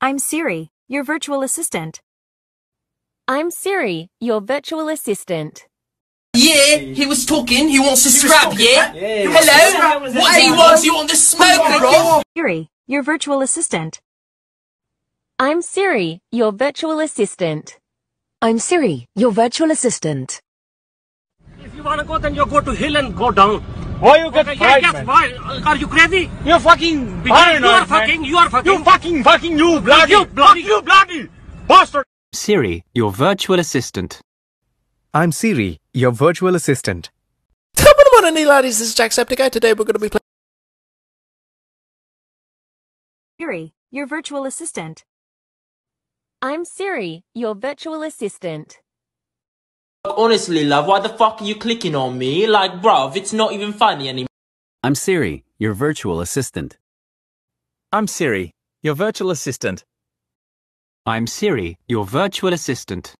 I'm Siri, your virtual assistant. I'm Siri, your virtual assistant. Yeah, he was talking. He wants to scrap, yeah? yeah? Hello? What, what he wants? You want to smoke, bro? Siri, your virtual assistant. I'm Siri, your virtual assistant. I'm Siri, your virtual assistant. If you want to go, then you go to hill and go down. Why you get okay, fried, yes, man? Why? Are you crazy? You're fucking paranoid, You are fucking, you are fucking. You fucking, fucking you, bloody. You bloody. Fuck you, bloody. Bastard. Siri, your virtual assistant. I'm Siri, your virtual assistant. Top of the morning, ladies. This is Jacksepticeye. Today we're going to be playing. Siri, your virtual assistant. I'm Siri, your virtual assistant. Honestly, love, why the fuck are you clicking on me? Like, bruv, it's not even funny anymore. I'm Siri, your virtual assistant. I'm Siri, your virtual assistant. I'm Siri, your virtual assistant.